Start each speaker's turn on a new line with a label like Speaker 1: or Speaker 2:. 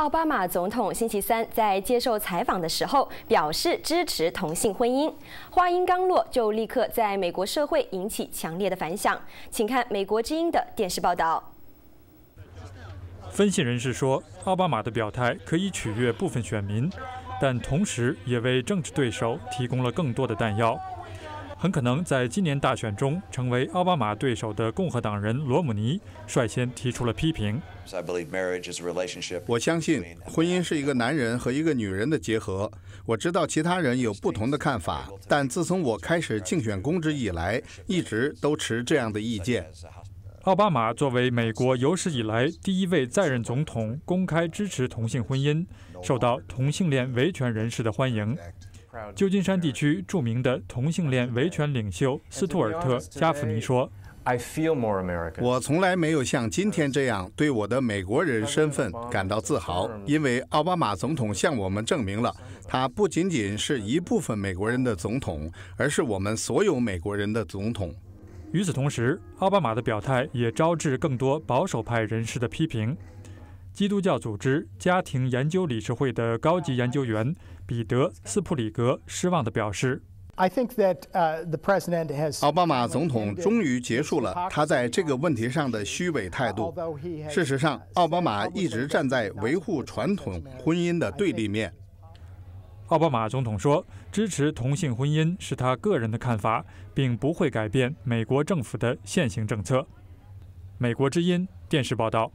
Speaker 1: 奥巴马总统星期三在接受采访的时候表示支持同性婚姻，话音刚落就立刻在美国社会引起强烈的反响。请看《美国之音》的电视报道。
Speaker 2: 分析人士说，奥巴马的表态可以取悦部分选民，但同时也为政治对手提供了更多的弹药。很可能在今年大选中成为奥巴马对
Speaker 3: 手的共和党人
Speaker 2: 罗姆尼率先提出了批评。
Speaker 3: 我相信婚姻是一个男人和一个女人的结合。我知道其他人有不同的看法，但自从我开始竞选公职以来，一直都持这样的意见。
Speaker 2: 奥巴马作为美国有史以来第一位在任总统公开支持同性婚姻，受到同性恋维权人士的欢迎。旧金山地区著名的同性恋维权领袖斯图尔特·加弗尼说：“
Speaker 3: 我从来没有像今天这样对我的美国人身份感到自豪，因为奥巴马总统向我们证明了，他不仅仅是一部分美国人的总统，而是我们所有美国人的总统。”
Speaker 2: 与此同时，奥巴马的表态也招致更多保守派人士的批评。基督教组织家庭研究理事会的高级研究员彼得·斯普里格失望
Speaker 3: 地表示：“奥巴马总统终于结束了他在这个问题上的虚伪态度。事实上，奥巴马一直站在维护传统婚姻的对立面。”奥巴马总统说：“支
Speaker 2: 持同性婚姻是他个人的看法，并不会改变美国政府的现行政策。”美国之音电视报道。